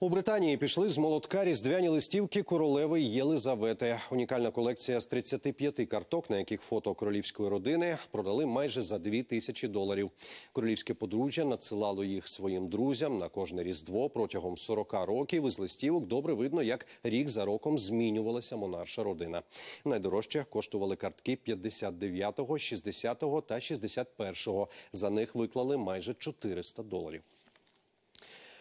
У Британії пішли з молотка різдвяні листівки королеви Єлизавети. Унікальна колекція з 35 карток, на яких фото королівської родини продали майже за 2 тисячі доларів. Королівське подружжя надсилало їх своїм друзям на кожне різдво протягом 40 років. Із листівок добре видно, як рік за роком змінювалася монарша родина. Найдорожче коштували картки 59, 60 та 61. За них виклали майже 400 доларів.